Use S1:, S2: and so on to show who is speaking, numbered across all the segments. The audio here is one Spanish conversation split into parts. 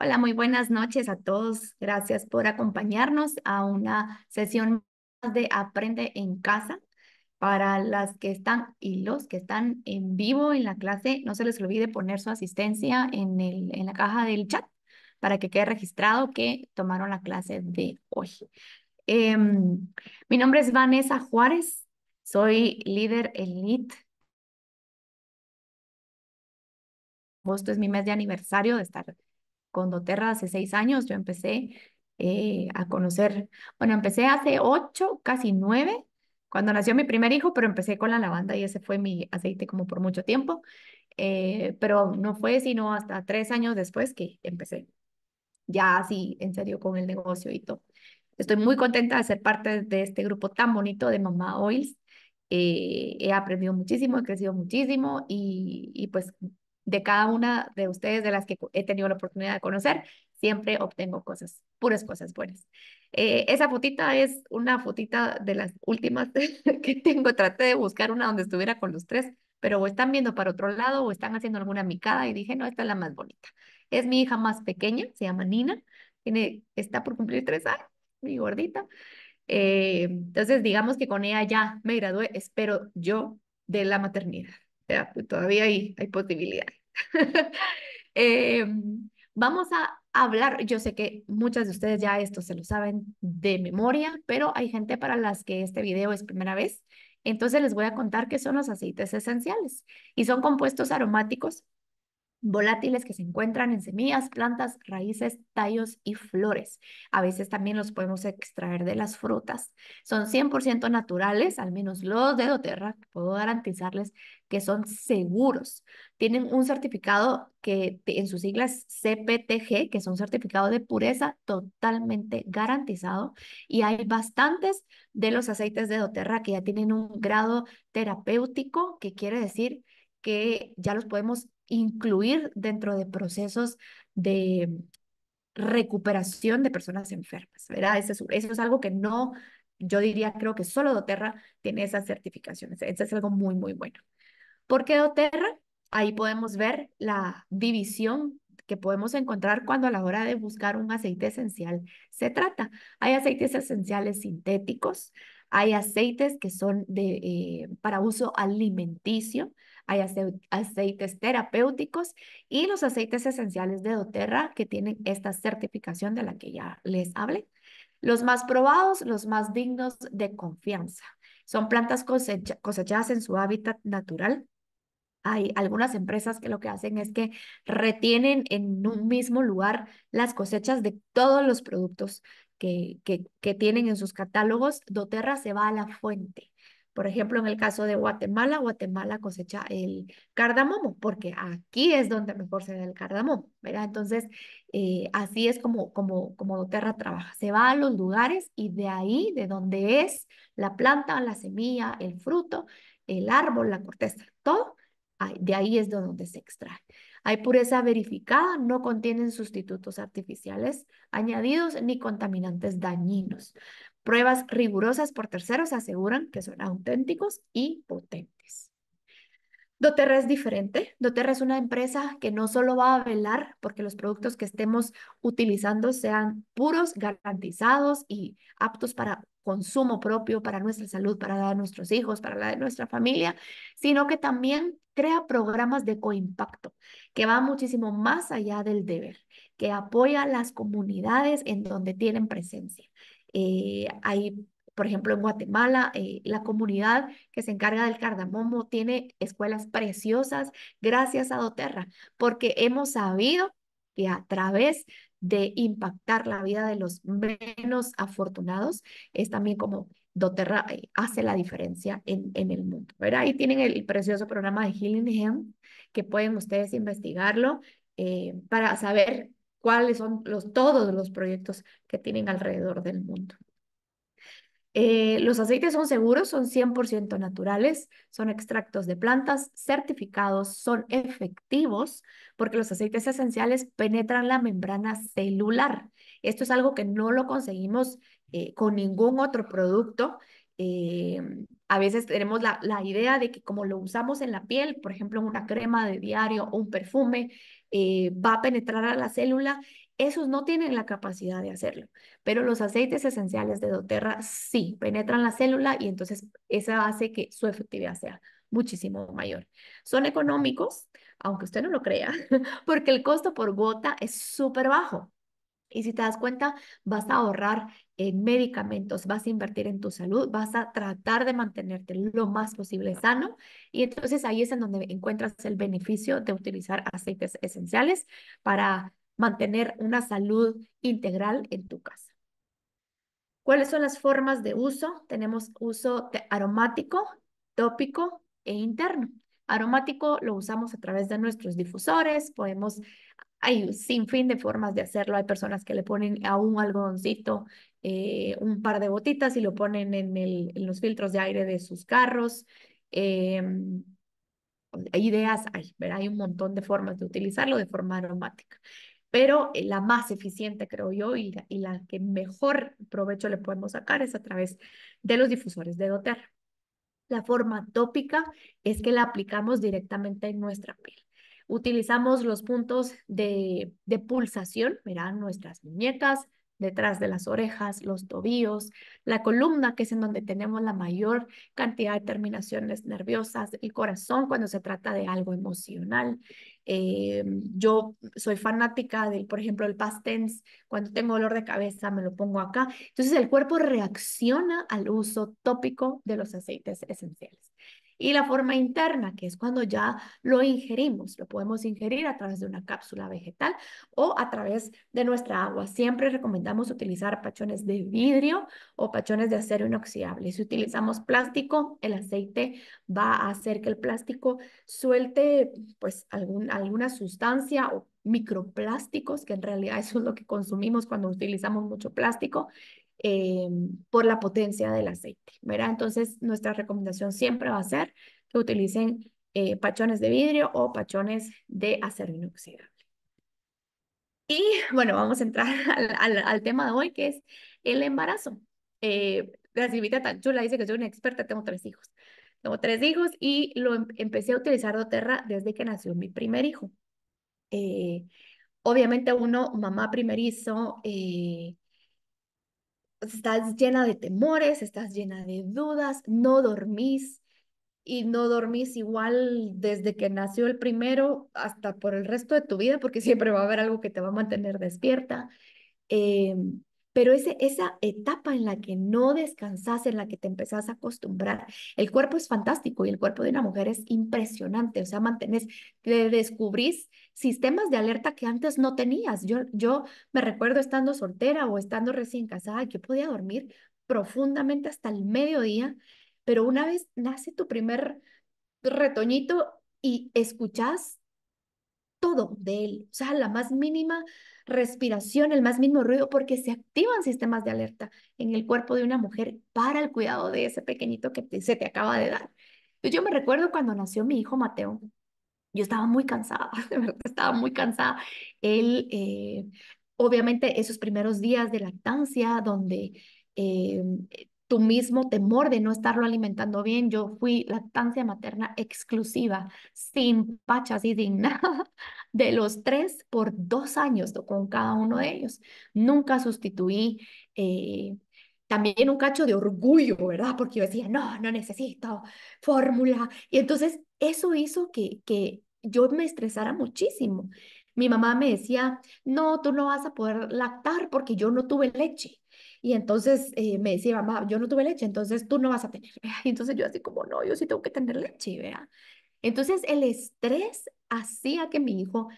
S1: Hola, muy buenas noches a todos. Gracias por acompañarnos a una sesión más de Aprende en Casa. Para las que están y los que están en vivo en la clase, no se les olvide poner su asistencia en, el, en la caja del chat para que quede registrado que tomaron la clase de hoy. Em, mi nombre es Vanessa Juárez, soy líder elite agosto es mi mes de aniversario de estar con doTERRA hace seis años, yo empecé eh, a conocer, bueno, empecé hace ocho, casi nueve, cuando nació mi primer hijo, pero empecé con la lavanda y ese fue mi aceite como por mucho tiempo, eh, pero no fue sino hasta tres años después que empecé ya así en serio con el negocio y todo. Estoy muy contenta de ser parte de este grupo tan bonito de Mamá Oils. Eh, he aprendido muchísimo, he crecido muchísimo y, y pues de cada una de ustedes de las que he tenido la oportunidad de conocer, siempre obtengo cosas, puras cosas buenas. Eh, esa fotita es una fotita de las últimas que tengo. Traté de buscar una donde estuviera con los tres, pero o están viendo para otro lado o están haciendo alguna micada y dije, no, esta es la más bonita. Es mi hija más pequeña, se llama Nina, tiene, está por cumplir tres años, mi gordita. Eh, entonces, digamos que con ella ya me gradué, espero yo, de la maternidad. Pues, todavía hay, hay em, vamos a hablar, yo sé que muchas de ustedes ya esto se lo saben de memoria, pero hay gente para las que este video es primera vez. Entonces les voy a contar qué son los aceites esenciales y son compuestos aromáticos volátiles que se encuentran en semillas, plantas, raíces, tallos y flores. A veces también los podemos extraer de las frutas. Son 100% naturales, al menos los de doTERRA, puedo garantizarles que son seguros. Tienen un certificado que en sus siglas CPTG, que es un certificado de pureza totalmente garantizado. Y hay bastantes de los aceites de doTERRA que ya tienen un grado terapéutico, que quiere decir que ya los podemos incluir dentro de procesos de recuperación de personas enfermas, ¿verdad? Eso es, algo que no, yo diría, creo que solo doTERRA tiene esas certificaciones. Eso es algo muy, muy bueno. ¿Por qué doTERRA? Ahí podemos ver la división que podemos encontrar cuando a la hora de buscar un aceite esencial se trata. Hay aceites esenciales sintéticos, hay aceites que son de, eh, para uso alimenticio, hay aceites terapéuticos y los aceites esenciales de doTERRA que tienen esta certificación de la que ya les hablé. Los más probados, los más dignos de confianza. Son plantas cosechadas en su hábitat natural, hay algunas empresas que lo que hacen es que retienen en un mismo lugar las cosechas de todos los productos que, que tienen en sus catálogos. doTERRA se va a la fuente. Por ejemplo, en el caso de Guatemala, Guatemala cosecha el cardamomo, porque aquí es donde mejor se da el cardamomo, ¿verdad? Entonces, eh, así es como, como, como Doterra trabaja. Se va a los lugares y de ahí, de donde es la planta, la semilla, el fruto, el árbol, la corteza, todo, de ahí es de donde se extrae. Hay pureza verificada, no contienen sustitutos artificiales añadidos ni contaminantes dañinos. Pruebas rigurosas por terceros aseguran que son auténticos y potentes. doTERRA es diferente. doTERRA es una empresa que no solo va a velar porque los productos que estemos utilizando sean puros, garantizados y aptos para consumo propio, para nuestra salud, para la de nuestros hijos, para la de nuestra familia, sino que también crea programas de coimpacto, que va muchísimo más allá del deber, que apoya las comunidades en donde tienen presencia, eh, hay, por ejemplo, en Guatemala, eh, la comunidad que se encarga del cardamomo tiene escuelas preciosas gracias a Doterra, porque hemos sabido que a través de impactar la vida de los menos afortunados, es también como Doterra eh, hace la diferencia en, en el mundo. Ahí tienen el precioso programa de Healing Hand que pueden ustedes investigarlo para saber cuáles son los, todos los proyectos que tienen alrededor del mundo. Eh, los aceites son seguros, son 100% naturales, son extractos de plantas certificados, son efectivos porque los aceites esenciales penetran la membrana celular. Esto es algo que no lo conseguimos eh, con ningún otro producto. Em, a veces tenemos la, la, idea de que como lo usamos en la piel, por ejemplo, en una crema de diario o un perfume, eh, va a penetrar a la célula, esos no tienen la capacidad de hacerlo, pero los aceites esenciales de doTERRA sí penetran la célula y entonces esa hace que su efectividad sea muchísimo mayor. Son económicos, aunque usted no lo crea, porque el costo por gota es súper bajo. Y si te das cuenta, vas a ahorrar en medicamentos, vas a invertir en tu salud, vas a tratar de mantenerte lo más posible sano. Y entonces ahí es en donde encuentras el beneficio de utilizar aceites esenciales para mantener una salud integral en tu casa. ¿Cuáles son las formas de uso? Tenemos uso aromático, tópico e interno. Aromático lo usamos a través de nuestros difusores, podemos hay un sinfín de formas de hacerlo. Hay personas que le ponen a un algodoncito eh, un par de botitas y lo ponen en, el, en, los filtros de aire de sus carros. Em, hay ideas hay, Hay un montón de formas de utilizarlo de forma aromática. Pero eh, la más eficiente, creo yo, y la, que mejor provecho le podemos sacar es a través de los difusores de doTERRA. La forma tópica es que la aplicamos directamente en nuestra piel. Utilizamos los puntos de, pulsación, verán nuestras muñecas, detrás de las orejas, los tobillos, la columna, que es en donde tenemos la mayor cantidad de terminaciones nerviosas, el corazón cuando se trata de algo emocional. Eh, yo soy fanática del, por ejemplo, el past tense, cuando tengo dolor de cabeza me lo pongo acá. Entonces el cuerpo reacciona al uso tópico de los aceites esenciales. Y la forma interna, que es cuando ya lo ingerimos, lo podemos ingerir a través de una cápsula vegetal o a través de nuestra agua. Siempre recomendamos utilizar pachones de vidrio o pachones de acero inoxidable. Si utilizamos plástico, el aceite va a hacer que el plástico suelte pues alguna sustancia o microplásticos, que en realidad eso es lo que consumimos cuando utilizamos mucho plástico, Em, por la potencia del aceite, ¿verdad? Entonces, nuestra recomendación siempre va a ser que utilicen eh, pachones de vidrio o pachones de acero inoxidable. Y bueno, vamos a entrar al, tema de hoy, que es el embarazo. Eh, la silvita tan chula dice que soy una experta, tengo tres hijos. Tengo tres hijos y lo em, empecé a utilizar doTERRA desde que nació mi primer hijo. Eh, obviamente uno, mamá primerizo, eh, estás llena de temores, estás llena de dudas, no dormís y no dormís igual desde que nació el primero hasta por el resto de tu vida, porque siempre va a haber algo que te va a mantener despierta. Em, pero ese, esa etapa en la que no descansas, en la que te empezás a acostumbrar, el cuerpo es fantástico y el cuerpo de una mujer es impresionante, o sea, mantenés, te descubrís sistemas de alerta que antes no tenías. Yo, yo me recuerdo estando soltera o estando recién casada, yo podía dormir profundamente hasta el mediodía, pero una vez nace tu primer retoñito y escuchás todo de él, o sea, la más mínima respiración, el más mínimo ruido, porque se activan sistemas de alerta en el cuerpo de una mujer para el cuidado de ese pequeñito que se te acaba de dar. Yo me recuerdo cuando nació mi hijo Mateo, yo estaba muy cansada, de verdad, estaba muy cansada. Él, eh, obviamente, esos primeros días de lactancia, donde eh, tu mismo temor de no estarlo alimentando bien. Yo fui lactancia materna exclusiva, sin pachas y sin nada, de los tres por dos años con cada uno de ellos. Nunca sustituí. Eh, también un cacho de orgullo, ¿verdad? Porque yo decía, no, no necesito fórmula. Y entonces eso hizo que, que yo me estresara muchísimo. Mi mamá me decía, no, tú no vas a poder lactar porque yo no tuve leche. Y entonces eh, me decía, mamá, yo no tuve leche, entonces tú no vas a tener. Y entonces yo así como, no, yo sí tengo que tener leche, vea. Entonces el estrés hacía que mi hijo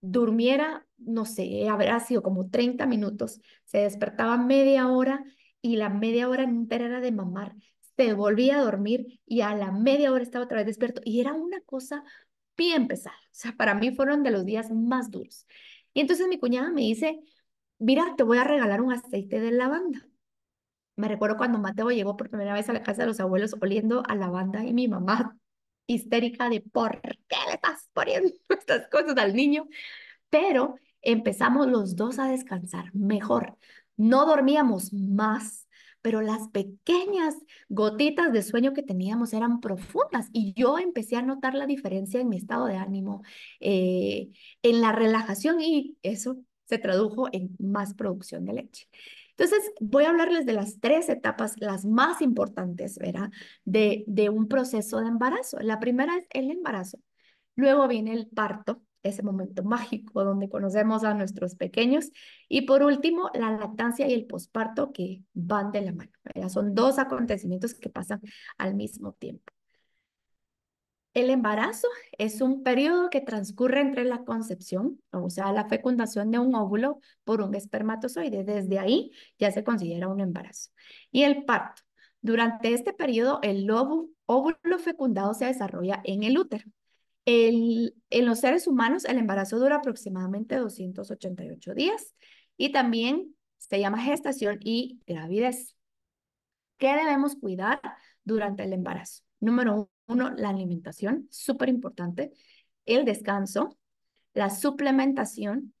S1: durmiera, no sé, habrá sido como 30 minutos, se despertaba media hora y la media hora entera era de mamar, se volvía a dormir y a la media hora estaba otra vez despierto y era una cosa bien pesada, o sea, para mí fueron de los días más duros. Y entonces mi cuñada me dice, mira, te voy a regalar un aceite de lavanda. Me recuerdo cuando Mateo llegó por primera vez a la casa de los abuelos oliendo a lavanda y mi mamá histérica de por qué le estás poniendo estas cosas al niño. Pero empezamos los dos a descansar mejor. No dormíamos más, pero las pequeñas gotitas de sueño que teníamos eran profundas y yo empecé a notar la diferencia en mi estado de ánimo, eh, en la relajación y eso se tradujo en más producción de leche. Entonces, voy a hablarles de las tres etapas, las más importantes, ¿verdad? De, un proceso de embarazo. La primera es el embarazo. Luego viene el parto, ese momento mágico donde conocemos a nuestros pequeños. Y por último, la lactancia y el posparto que van de la mano. ¿verdad? Son dos acontecimientos que pasan al mismo tiempo. El embarazo es un periodo que transcurre entre la concepción, o sea, la fecundación de un óvulo por un espermatozoide. Desde ahí ya se considera un embarazo. Y el parto. Durante este periodo, el óvulo fecundado se desarrolla en el útero. en los seres humanos, el embarazo dura aproximadamente 288 días y también se llama gestación y gravidez. ¿Qué debemos cuidar durante el embarazo? Número uno. Uno, la alimentación, súper importante, el descanso, la suplementación,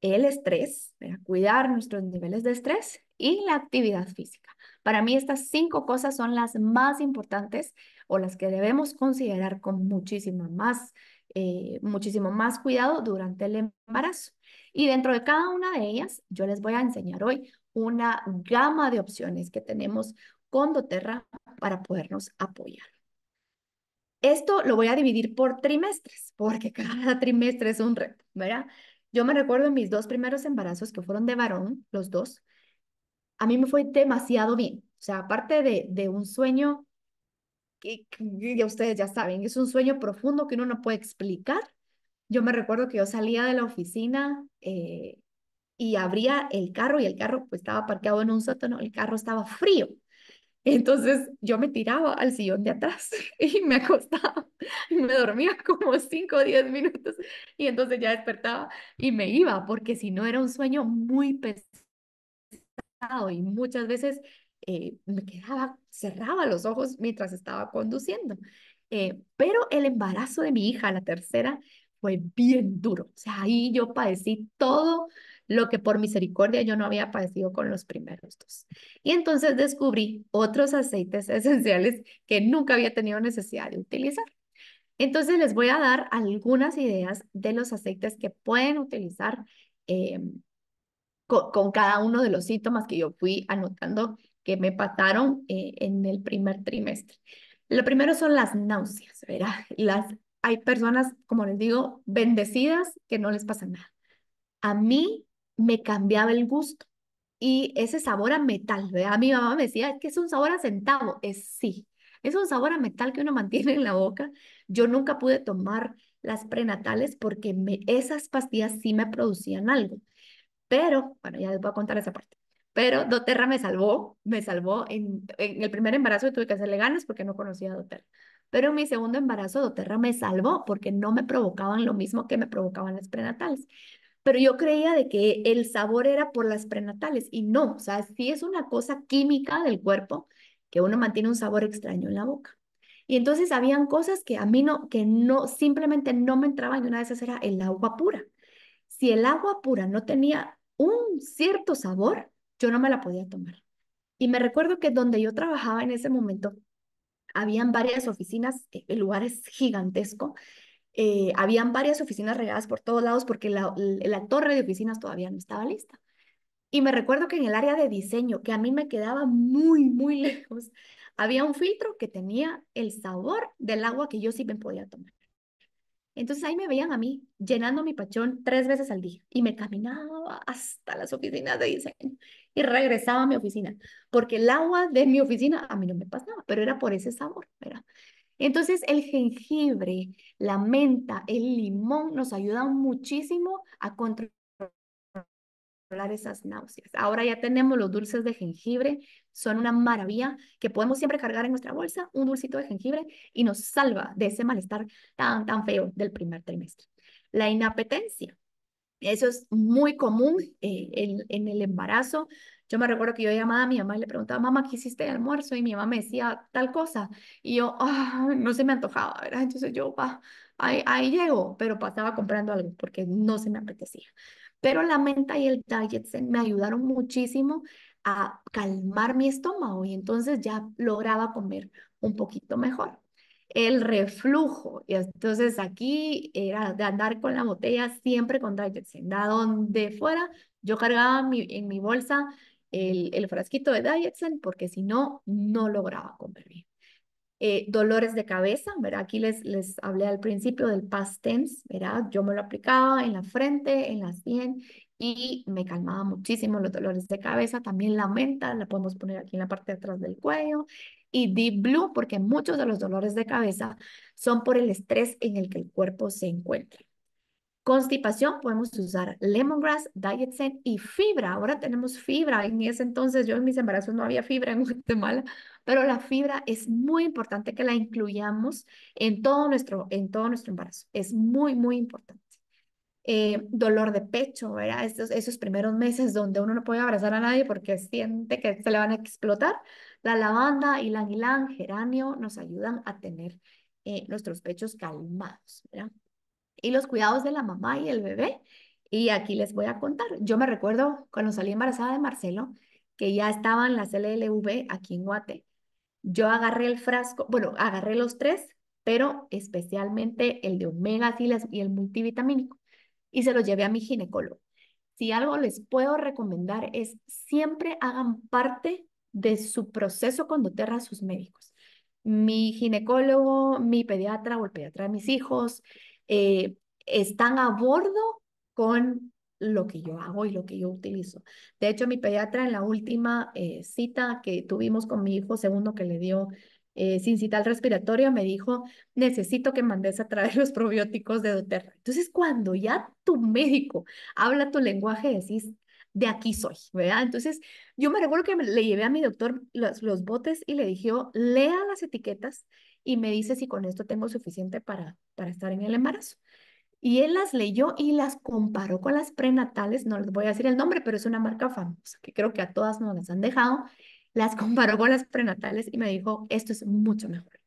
S1: el estrés, eh, cuidar nuestros niveles de estrés y la actividad física. Para mí estas cinco cosas son las más importantes o las que debemos considerar con muchísimo más, eh, muchísimo más cuidado durante el embarazo. Y dentro de cada una de ellas, yo les voy a enseñar hoy una gama de opciones que tenemos con doTERRA para podernos apoyar. Esto lo voy a dividir por trimestres, porque cada trimestre es un reto, ¿verdad? Yo me recuerdo en mis dos primeros embarazos que fueron de varón, los dos. A mí me fue demasiado bien. O sea, aparte de, de un sueño que, ya ustedes ya saben, es un sueño profundo que uno no puede explicar. Yo me recuerdo que yo salía de la oficina eh, y abría el carro y el carro pues, estaba parqueado en un sótano, el carro estaba frío. Entonces yo me tiraba al sillón de atrás y me acostaba y me dormía como 5 o 10 minutos y entonces ya despertaba y me iba porque si no era un sueño muy pesado y muchas veces eh, me quedaba, cerraba los ojos mientras estaba conduciendo. Eh, pero el embarazo de mi hija, la tercera, fue bien duro. O sea, ahí yo padecí todo lo que por misericordia yo no había padecido con los primeros dos. Y entonces descubrí otros aceites esenciales que nunca había tenido necesidad de utilizar. Entonces les voy a dar algunas ideas de los aceites que pueden utilizar eh, con, cada uno de los síntomas que yo fui anotando que me pataron eh, en el primer trimestre. Lo primero son las náuseas, ¿verdad? Las, hay personas, como les digo, bendecidas que no les pasa nada. A mí me cambiaba el gusto y ese sabor a metal, a Mi mamá me decía, que es un sabor a centavo, es sí, es un sabor a metal que uno mantiene en la boca. Yo nunca pude tomar las prenatales porque esas pastillas sí me producían algo. Pero, bueno, ya les voy a contar esa parte. Pero Doterra me salvó, me salvó. En, en el primer embarazo tuve que hacerle ganas porque no conocía a Doterra. Pero en mi segundo embarazo, Doterra me salvó porque no me provocaban lo mismo que me provocaban las prenatales pero yo creía de que el sabor era por las prenatales y no, o sea, sí es una cosa química del cuerpo que uno mantiene un sabor extraño en la boca. Y entonces habían cosas que a mí no, que no, simplemente no me entraban y una de esas era el agua pura. Si el agua pura no tenía un cierto sabor, yo no me la podía tomar. Y me recuerdo que donde yo trabajaba en ese momento, habían varias oficinas, eh, el lugar es gigantesco, eh, habían varias oficinas regadas por todos lados porque la, la torre de oficinas todavía no estaba lista. Y me recuerdo que en el área de diseño, que a mí me quedaba muy, muy lejos, había un filtro que tenía el sabor del agua que yo sí me podía tomar. Entonces ahí me veían a mí llenando mi pachón tres veces al día y me caminaba hasta las oficinas de diseño y regresaba a mi oficina, porque el agua de mi oficina a mí no me pasaba, pero era por ese sabor, ¿verdad? Entonces el jengibre, la menta, el limón nos ayudan muchísimo a controlar esas náuseas. Ahora ya tenemos los dulces de jengibre, son una maravilla que podemos siempre cargar en nuestra bolsa un dulcito de jengibre y nos salva de ese malestar tan, tan feo del primer trimestre. La inapetencia. Eso es muy común eh, en el embarazo. Yo me recuerdo que yo llamaba a mi mamá y le preguntaba, mamá, ¿qué hiciste de almuerzo? Y mi mamá me decía tal cosa. Y yo, ah, no se me antojaba, ¿verdad? Entonces yo, pa ahí, ahí llego, pero pasaba comprando algo porque no se me apetecía. Pero la menta y el diet me ayudaron muchísimo a calmar mi estómago y entonces ya lograba comer un poquito mejor el reflujo. Y entonces aquí era de andar con la botella siempre con Dietzen, da donde fuera, yo cargaba mi, en mi bolsa el, frasquito de Dietzen porque si no, no lograba comer bien. Eh, dolores de cabeza, ¿verdad? Aquí les, les hablé al principio del past tense, ¿verdad? Yo me lo aplicaba en la frente, en las sien y me calmaba muchísimo los dolores de cabeza. También la menta, la podemos poner aquí en la parte de atrás del cuello. Y deep blue, porque muchos de los dolores de cabeza son por el estrés en el que el cuerpo se encuentra. Constipación, podemos usar lemongrass, diet y fibra. Ahora tenemos fibra. En ese entonces, yo en mis embarazos no había fibra en Guatemala, pero la fibra es muy importante que la incluyamos en todo nuestro, en todo nuestro embarazo. Es muy, muy importante. Eh, dolor de pecho, ¿verdad? esos primeros meses donde uno no puede abrazar a nadie porque siente que se le van a explotar. La lavanda, ylang ylang, geranio nos ayudan a tener eh, nuestros pechos calmados, ¿verdad? y los cuidados de la mamá y el bebé. Y aquí les voy a contar. Yo me recuerdo cuando salí embarazada de Marcelo, que ya estaban las LLV aquí en Guate. Yo agarré el frasco, bueno, agarré los tres, pero especialmente el de omega y el multivitamínico. Y se los llevé a mi ginecólogo. Si algo les puedo recomendar es siempre hagan parte de su proceso cuando ...a sus médicos. Mi ginecólogo, mi pediatra o el pediatra de mis hijos, eh, están a bordo con lo que yo hago y lo que yo utilizo. De hecho, mi pediatra en la última eh, cita que tuvimos con mi hijo segundo que le dio eh, sin al respiratorio, me dijo, necesito que mandes a traer los probióticos de doTERRA. Entonces, cuando ya tu médico habla tu lenguaje, decís, de aquí soy, ¿verdad? Entonces, yo me recuerdo que le llevé a mi doctor los, botes y le dije, lea las etiquetas y me dice si con esto tengo suficiente para, para estar en el embarazo. Y él las leyó y las comparó con las prenatales, no les voy a decir el nombre, pero es una marca famosa que creo que a todas nos las han dejado. Las comparó con las prenatales y me dijo, esto es mucho mejor.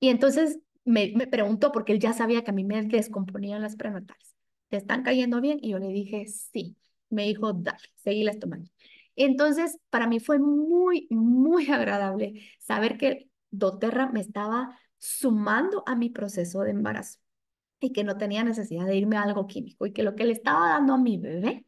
S1: Y entonces me, me preguntó, porque él ya sabía que a mí me descomponían las prenatales, ¿te están cayendo bien? Y yo le dije, sí. Me dijo, dale, seguí las tomando. Entonces, para mí fue muy, muy agradable saber que Doterra me estaba sumando a mi proceso de embarazo y que no tenía necesidad de irme a algo químico y que lo que le estaba dando a mi bebé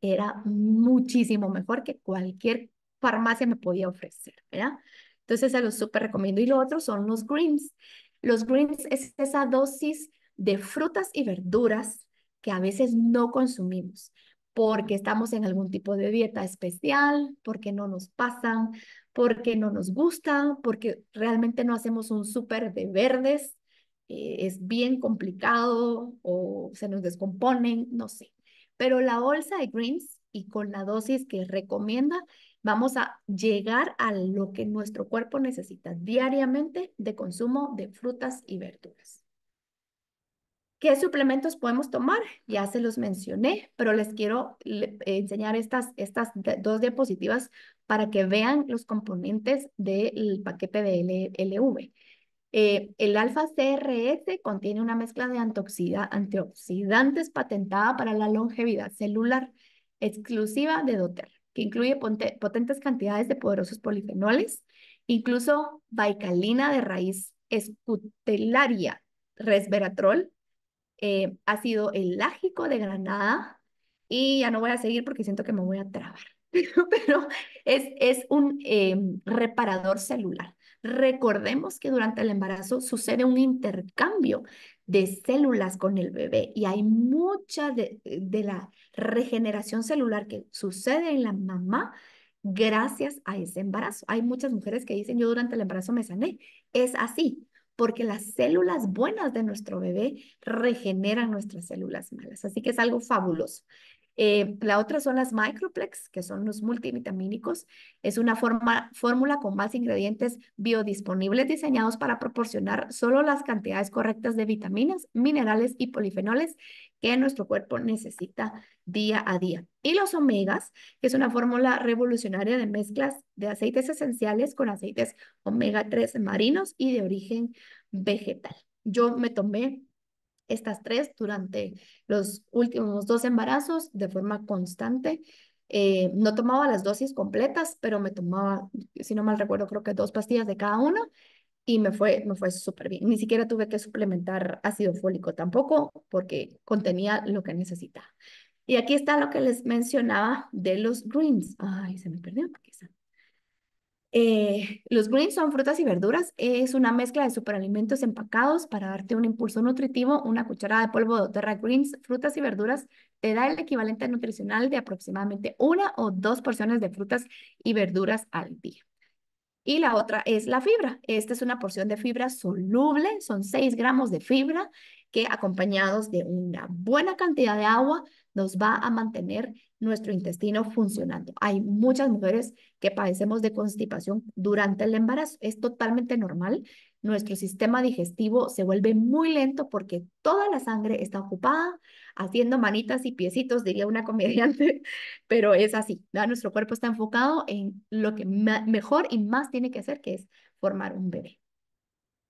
S1: era muchísimo mejor que cualquier farmacia me podía ofrecer, ¿verdad? Entonces se los súper recomiendo. Y lo otro son los greens. Los greens es esa dosis de frutas y verduras que a veces no consumimos porque estamos en algún tipo de dieta especial, porque no nos pasan, porque no nos gusta, porque realmente no hacemos un súper de verdes, eh, es bien complicado o se nos descomponen, no sé. Pero la bolsa de greens y con la dosis que recomienda, vamos a llegar a lo que nuestro cuerpo necesita diariamente de consumo de frutas y verduras. ¿Qué suplementos podemos tomar? Ya se los mencioné, pero les quiero eh, enseñar estas, estas dos diapositivas para que vean los componentes del paquete de LLV. Eh, el alfa-CRS contiene una mezcla de antioxidantes patentada para la longevidad celular exclusiva de Doter, que incluye potentes cantidades de poderosos polifenoles, incluso baicalina de raíz escutelaria, resveratrol, eh, ha sido el Lágico de Granada y ya no voy a seguir porque siento que me voy a trabar, pero, es, es un eh, reparador celular. Recordemos que durante el embarazo sucede un intercambio de células con el bebé y hay mucha de la regeneración celular que sucede en la mamá gracias a ese embarazo. Hay muchas mujeres que dicen, yo durante el embarazo me sané. Es así, porque las células buenas de nuestro bebé regeneran nuestras células malas. Así que es algo fabuloso. Eh, la otra son las microplex, que son los multivitamínicos. Es una fórmula con más ingredientes biodisponibles diseñados para proporcionar solo las cantidades correctas de vitaminas, minerales y polifenoles que nuestro cuerpo necesita día a día. Y los omegas, que es una fórmula revolucionaria de mezclas de aceites esenciales con aceites omega 3 marinos y de origen vegetal. Yo me tomé estas tres durante los últimos dos embarazos de forma constante. Eh, no tomaba las dosis completas, pero me tomaba, si no mal recuerdo, creo que dos pastillas de cada una y me fue, me fue súper bien. Ni siquiera tuve que suplementar ácido fólico tampoco porque contenía lo que necesitaba. Y aquí está lo que les mencionaba de los greens. Ay, se me perdió eh, los greens son frutas y verduras. Es una mezcla de superalimentos empacados para darte un impulso nutritivo. Una cucharada de polvo de terra Greens, frutas y verduras, te da el equivalente nutricional de aproximadamente una o dos porciones de frutas y verduras al día. Y la otra es la fibra. Esta es una porción de fibra soluble, son 6 gramos de fibra que acompañados de una buena cantidad de agua nos va a mantener nuestro intestino funcionando. Hay muchas mujeres que padecemos de constipación durante el embarazo. Es totalmente normal. Nuestro sistema digestivo se vuelve muy lento porque toda la sangre está ocupada haciendo manitas y piecitos, diría una comediante, pero es así, Nuestro cuerpo está enfocado en lo que mejor y más tiene que hacer, que es formar un bebé.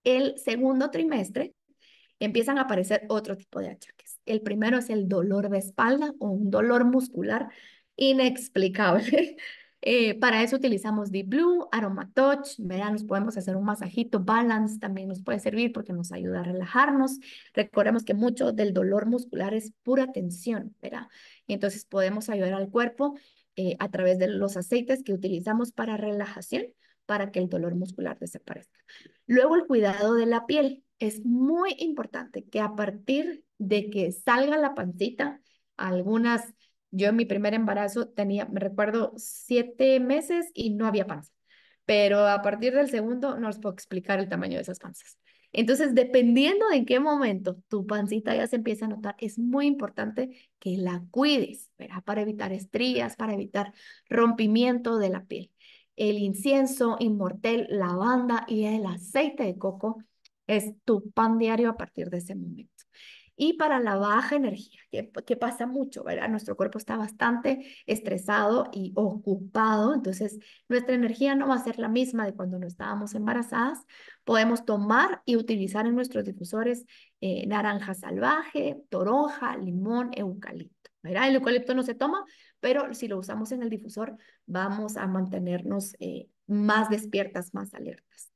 S1: El segundo trimestre empiezan a aparecer otro tipo de achaques. El primero es el dolor de espalda o un dolor muscular inexplicable, eh, para eso utilizamos Deep Blue, Aroma Touch, ¿verdad? nos podemos hacer un masajito, Balance también nos puede servir porque nos ayuda a relajarnos. Recordemos que mucho del dolor muscular es pura tensión, ¿verdad? entonces podemos ayudar al cuerpo eh, a través de los aceites que utilizamos para relajación, para que el dolor muscular desaparezca. Luego el cuidado de la piel. Es muy importante que a partir de que salga la pancita, algunas yo en mi primer embarazo tenía, me recuerdo, siete meses y no había panza, pero a partir del segundo no os puedo explicar el tamaño de esas panzas. Entonces, dependiendo de en qué momento tu pancita ya se empieza a notar, es muy importante que la cuides, ¿verdad? Para evitar estrías, para evitar rompimiento de la piel. El incienso, inmortel, lavanda y el aceite de coco es tu pan diario a partir de ese momento y para la baja energía, que, pasa mucho, ¿verdad? Nuestro cuerpo está bastante estresado y ocupado, entonces nuestra energía no va a ser la misma de cuando no estábamos embarazadas. Podemos tomar y utilizar en nuestros difusores eh, naranja salvaje, toronja, limón, eucalipto, ¿verdad? El eucalipto no se toma, pero si lo usamos en el difusor vamos a mantenernos eh, más despiertas, más alertas.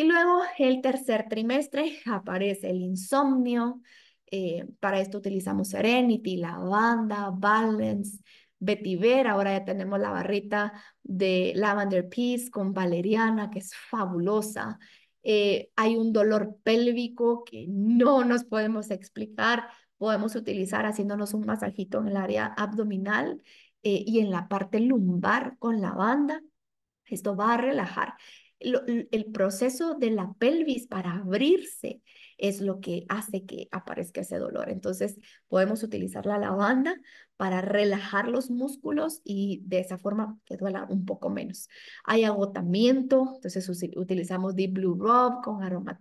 S1: Y luego el tercer trimestre aparece el insomnio. Eh, para esto utilizamos Serenity, Lavanda, Balance, Vetiver. Ahora ya tenemos la barrita de Lavender Peace con Valeriana, que es fabulosa. Eh, hay un dolor pélvico que no nos podemos explicar. Podemos utilizar haciéndonos un masajito en el área abdominal eh, y en la parte lumbar con lavanda. Esto va a relajar el proceso de la pelvis para abrirse es lo que hace que aparezca ese dolor. Entonces podemos utilizar la lavanda para relajar los músculos y de esa forma que duela un poco menos. Hay agotamiento, entonces utilizamos Deep Blue Rub con Aroma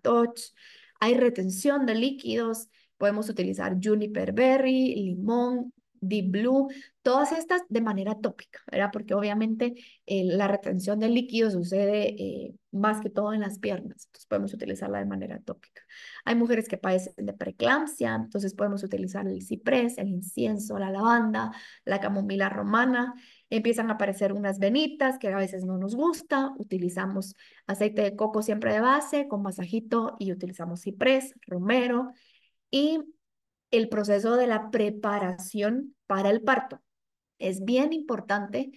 S1: Hay retención de líquidos, podemos utilizar juniper berry, limón, Deep Blue, todas estas de manera tópica, ¿verdad? Porque obviamente eh, la retención del líquido sucede eh, más que todo en las piernas, entonces podemos utilizarla de manera tópica. Hay mujeres que padecen de preeclampsia, entonces podemos utilizar el ciprés, el incienso, la lavanda, la camomila romana. Empiezan a aparecer unas venitas que a veces no nos gusta, utilizamos aceite de coco siempre de base con masajito y utilizamos ciprés, romero y el proceso de la preparación para el parto. Es bien importante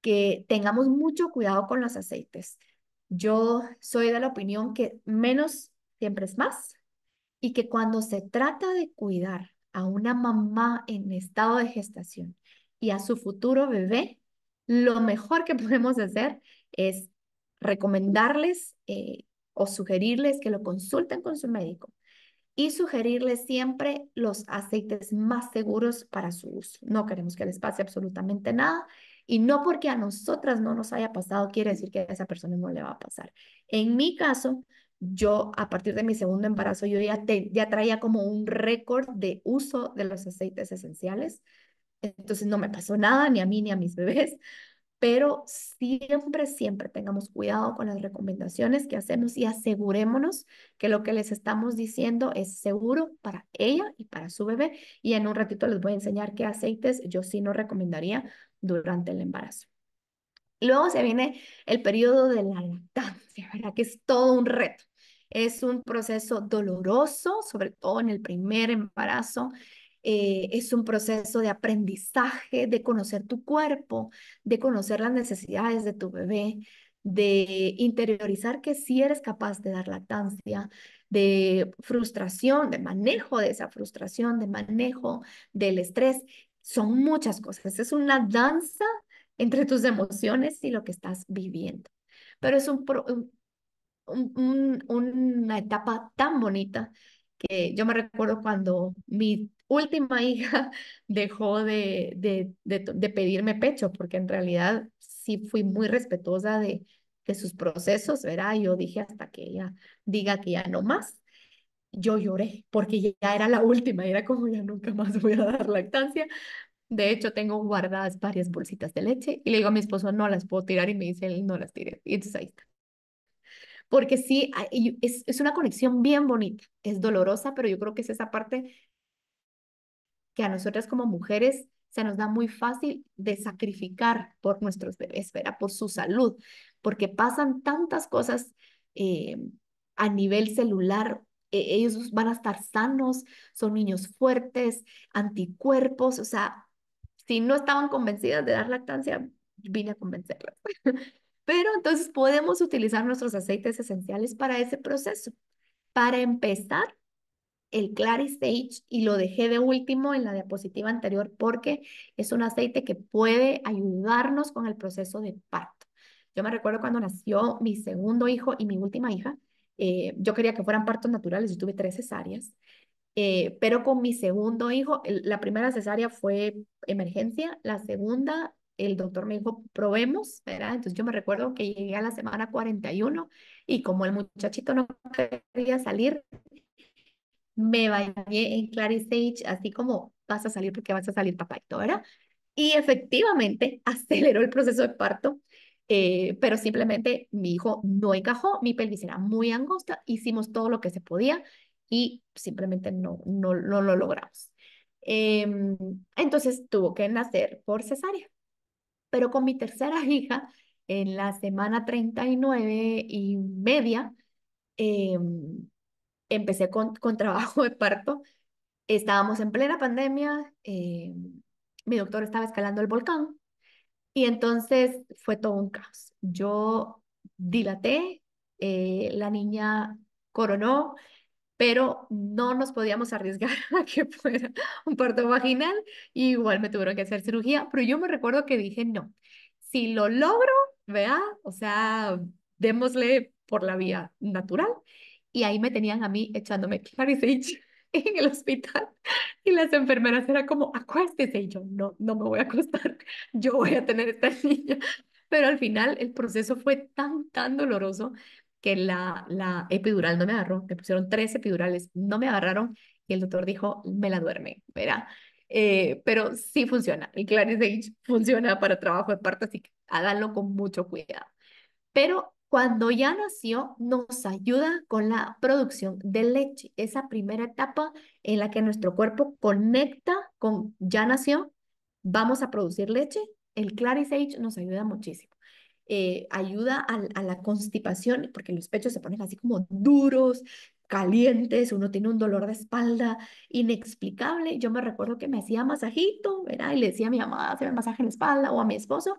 S1: que tengamos mucho cuidado con los aceites. Yo soy de la opinión que menos siempre es más y que cuando se trata de cuidar a una mamá en estado de gestación y a su futuro bebé, lo mejor que podemos hacer es recomendarles eh, o sugerirles que lo consulten con su médico, y sugerirle siempre los aceites más seguros para su uso. No queremos que les pase absolutamente nada y no porque a nosotras no nos haya pasado quiere decir que a esa persona no le va a pasar. En mi caso, yo a partir de mi segundo embarazo, yo ya, ya traía como un récord de uso de los aceites esenciales. Entonces no me pasó nada, ni a mí ni a mis bebés, pero siempre, siempre tengamos cuidado con las recomendaciones que hacemos y asegurémonos que lo que les estamos diciendo es seguro para ella y para su bebé. Y en un ratito les voy a enseñar qué aceites yo sí no recomendaría durante el embarazo. Luego se viene el periodo de la lactancia, Que es todo un reto. Es un proceso doloroso, sobre todo en el primer embarazo. Eh, es un proceso de aprendizaje, de conocer tu cuerpo, de conocer las necesidades de tu bebé, de interiorizar que sí eres capaz de dar lactancia, de frustración, de manejo de esa frustración, de manejo del estrés. Son muchas cosas. Es una danza entre tus emociones y lo que estás viviendo. Pero es un, una etapa tan bonita que yo me recuerdo cuando mi última hija dejó de, de, de, de pedirme pecho, porque en realidad sí fui muy respetuosa de, de sus procesos, ¿verdad? Yo dije hasta que ella diga que ya no más. Yo lloré porque ya era la última, era como ya nunca más voy a dar lactancia. De hecho, tengo guardadas varias bolsitas de leche y le digo a mi esposo, no las puedo tirar y me dice, él no las tire. Y entonces ahí está. Porque sí, es, es una conexión bien bonita, es dolorosa, pero yo creo que es esa parte que a nosotras como mujeres se nos da muy fácil de sacrificar por nuestros bebés, ¿verdad? Por su salud, porque pasan tantas cosas eh, a nivel celular. E, ellos van a estar sanos, son niños fuertes, anticuerpos, o sea, si no estaban convencidas de dar lactancia, vine a convencerlas. Pero entonces podemos utilizar nuestros aceites esenciales para ese proceso. Para empezar, el Clary stage y lo dejé de último en la diapositiva anterior porque es un aceite que puede ayudarnos con el proceso de parto. Yo me recuerdo cuando nació mi segundo hijo y mi última hija, eh, yo quería que fueran partos naturales, yo tuve tres cesáreas, eh, pero con mi segundo hijo, la primera cesárea fue emergencia, la segunda el doctor me dijo, probemos, ¿verdad? Entonces yo me recuerdo que llegué a la semana 41 y como el muchachito no quería salir, me bañé en Clary H, así como vas a salir porque vas a salir papá y todo, ¿verdad? Y efectivamente aceleró el proceso de parto, eh, pero simplemente mi hijo no encajó, mi pelvis era muy angosta, hicimos todo lo que se podía y simplemente no, no, no lo logramos. Em, entonces tuvo que nacer por cesárea. Pero con mi tercera hija, en la semana 39 y media, em, empecé con, con trabajo de parto. Estábamos en plena pandemia, eh, mi doctor estaba escalando el volcán y entonces fue todo un caos. Yo dilaté, eh, la niña coronó, pero no nos podíamos arriesgar a que fuera un parto vaginal y igual me tuvieron que hacer cirugía, pero yo me recuerdo que dije, no, si lo logro, vea, o sea, démosle por la vía natural y ahí me tenían a mí echándome Clarice en el hospital y las enfermeras eran como, acuéstese y yo no, no me voy a acostar, yo voy a tener esta niña. Pero al final el proceso fue tan, tan doloroso que la, la epidural no me agarró, me pusieron tres epidurales, no me agarraron y el doctor dijo, me la duerme, verá. Eh, pero sí funciona, el Clarice funciona para trabajo de parto, así que háganlo con mucho cuidado. Pero cuando ya nació, nos ayuda con la producción de leche, esa primera etapa en la que nuestro cuerpo conecta con ya nació, vamos a producir leche. El Clarisage nos ayuda muchísimo. Eh, ayuda a, la constipación, porque los pechos se ponen así como duros, calientes, uno tiene un dolor de espalda inexplicable. Yo me recuerdo que me hacía masajito, ¿verdad? Y le decía a mi mamá, hazme masaje en la espalda o a mi esposo.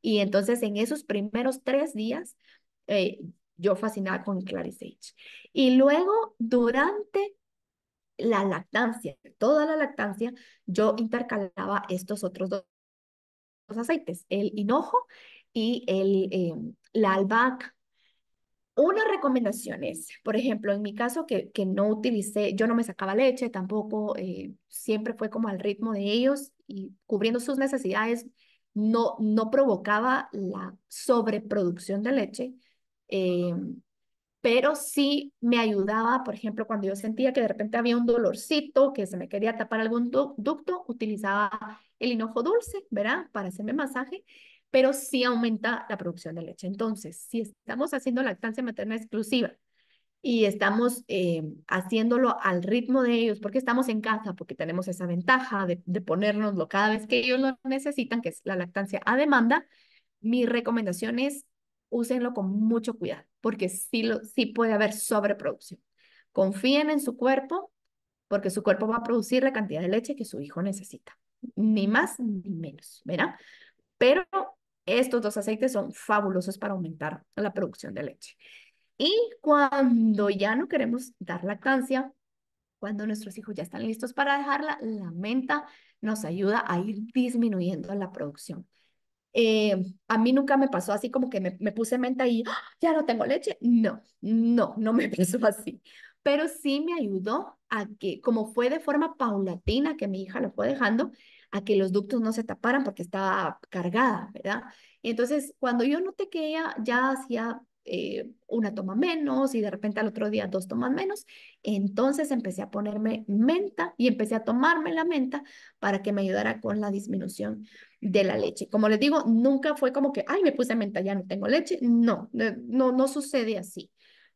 S1: Y entonces en esos primeros tres días eh, yo fascinaba con Clarice H. Y luego, durante la lactancia, toda la lactancia, yo intercalaba estos otros dos aceites, el hinojo y el, eh, la albahaca. Una recomendación es, por ejemplo, en mi caso que, que no utilicé, yo no me sacaba leche tampoco, eh, siempre fue como al ritmo de ellos y cubriendo sus necesidades, no, no provocaba la sobreproducción de leche, eh, pero sí me ayudaba, por ejemplo, cuando yo sentía que de repente había un dolorcito, que se me quería tapar algún ducto, utilizaba el hinojo dulce, ¿verdad? Para hacerme masaje, pero sí aumenta la producción de leche. Entonces, si estamos haciendo lactancia materna exclusiva y estamos eh, haciéndolo al ritmo de ellos, porque estamos en casa, porque tenemos esa ventaja de, ponernoslo cada vez que ellos lo necesitan, que es la lactancia a demanda, mi recomendación es úsenlo con mucho cuidado, porque sí, lo, sí puede haber sobreproducción. Confíen en su cuerpo, porque su cuerpo va a producir la cantidad de leche que su hijo necesita, ni más ni menos, ¿verdad? Pero estos dos aceites son fabulosos para aumentar la producción de leche. Y cuando ya no queremos dar lactancia, cuando nuestros hijos ya están listos para dejarla, la menta nos ayuda a ir disminuyendo la producción. Eh, a mí nunca me pasó así como que me, puse menta y ¡Ah! ya no tengo leche. No, no, no me pasó así. Pero sí me ayudó a que, como fue de forma paulatina que mi hija lo fue dejando, a que los ductos no se taparan porque estaba cargada, ¿verdad? Entonces, cuando yo noté que ella ya hacía eh, una toma menos y de repente al otro día dos tomas menos. Entonces empecé a ponerme menta y empecé a tomarme la menta para que me ayudara con la disminución de la leche. Como les digo, nunca fue como que, ay, me puse menta, ya no tengo leche. No, no, no sucede así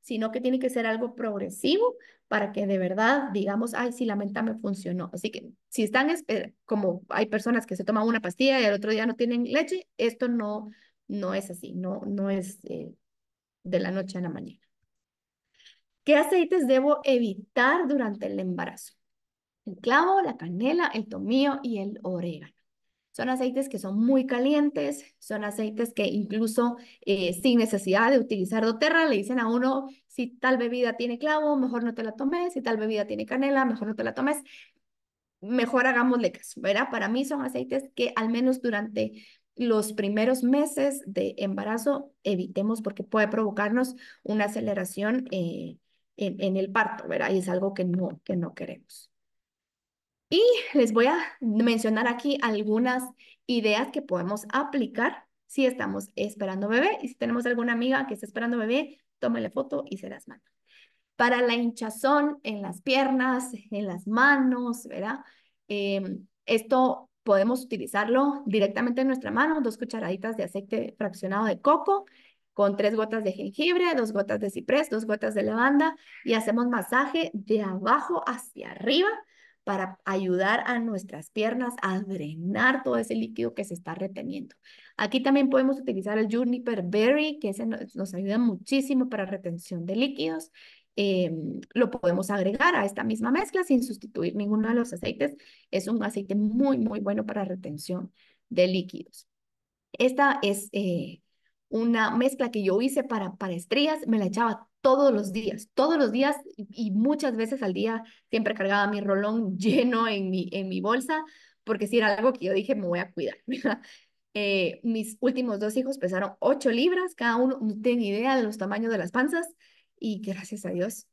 S1: sino que tiene que ser algo progresivo para que de verdad digamos, ay, si la menta me funcionó. Así que si están, como hay personas que se toman una pastilla y al otro día no tienen leche, esto no, no es así, no, no es eh, de la noche a la mañana. ¿Qué aceites debo evitar durante el embarazo? El clavo, la canela, el tomillo y el orégano. Son aceites que son muy calientes, son aceites que incluso eh, sin necesidad de utilizar doTERRA le dicen a uno, si tal bebida tiene clavo, mejor no te la tomes, si tal bebida tiene canela, mejor no te la tomes. Mejor hagámosle caso, ¿verdad? Para mí son aceites que al menos durante los primeros meses de embarazo evitemos porque puede provocarnos una aceleración eh, en, el parto, ¿verdad? Y es algo que no, que no queremos. Y les voy a mencionar aquí algunas ideas que podemos aplicar si estamos esperando bebé y si tenemos alguna amiga que está esperando bebé, tómale foto y se las manda. Para la hinchazón en las piernas, en las manos, ¿verdad? Em, esto podemos utilizarlo directamente en nuestra mano, dos cucharaditas de aceite fraccionado de coco con tres gotas de jengibre, dos gotas de ciprés, dos gotas de lavanda y hacemos masaje de abajo hacia arriba para ayudar a nuestras piernas a drenar todo ese líquido que se está reteniendo. Aquí también podemos utilizar el Juniper Berry, que nos ayuda muchísimo para retención de líquidos. Em, lo podemos agregar a esta misma mezcla sin sustituir ninguno de los aceites. Es un aceite muy, muy bueno para retención de líquidos. Esta es eh, una mezcla que yo hice para, para estrías, me la echaba todos los días, todos los días y muchas veces al día siempre cargaba mi rolón lleno en mi, en mi bolsa, porque si era algo que yo dije, me voy a cuidar. Eh, mis últimos dos hijos pesaron 8 libras, cada uno, no idea de los tamaños de las panzas, y gracias a Dios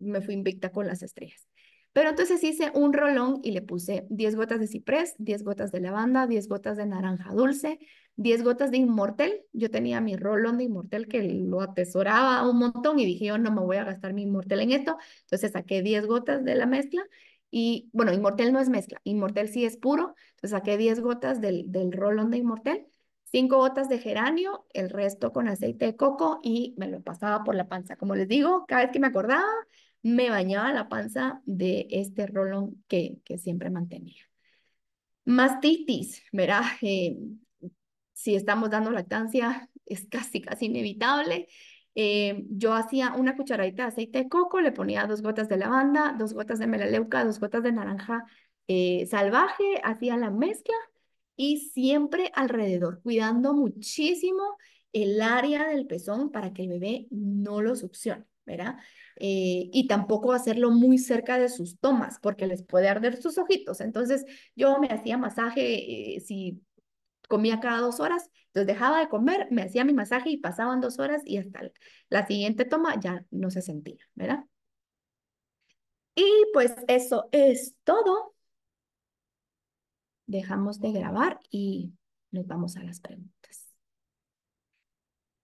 S1: me fui invicta con las estrellas. Pero entonces hice un rolón y le puse 10 gotas de ciprés, 10 gotas de lavanda, 10 gotas de naranja dulce, 10 gotas de inmortel. Yo tenía mi rolón de inmortel que lo atesoraba un montón y dije, yo no me voy a gastar mi inmortel en esto. Entonces saqué 10 gotas de la mezcla y, bueno, inmortel no es mezcla, inmortel sí es puro. Entonces saqué 10 gotas del, del rolón de inmortel cinco gotas de geranio, el resto con aceite de coco y me lo pasaba por la panza. Como les digo, cada vez que me acordaba, me bañaba la panza de este rolón que, que siempre mantenía. Mastitis, verá, eh, si estamos dando lactancia, es casi, casi inevitable. Eh, yo hacía una cucharadita de aceite de coco, le ponía dos gotas de lavanda, dos gotas de melaleuca, dos gotas de naranja eh, salvaje, hacía la mezcla y siempre alrededor, cuidando muchísimo el área del pezón para que el bebé no lo succione, ¿verdad? Eh, y tampoco hacerlo muy cerca de sus tomas porque les puede arder sus ojitos. Entonces yo me hacía masaje eh, si comía cada dos horas, entonces dejaba de comer, me hacía mi masaje y pasaban dos horas y hasta la siguiente toma ya no se sentía, ¿verdad? Y pues eso es todo dejamos de grabar y nos vamos a las preguntas.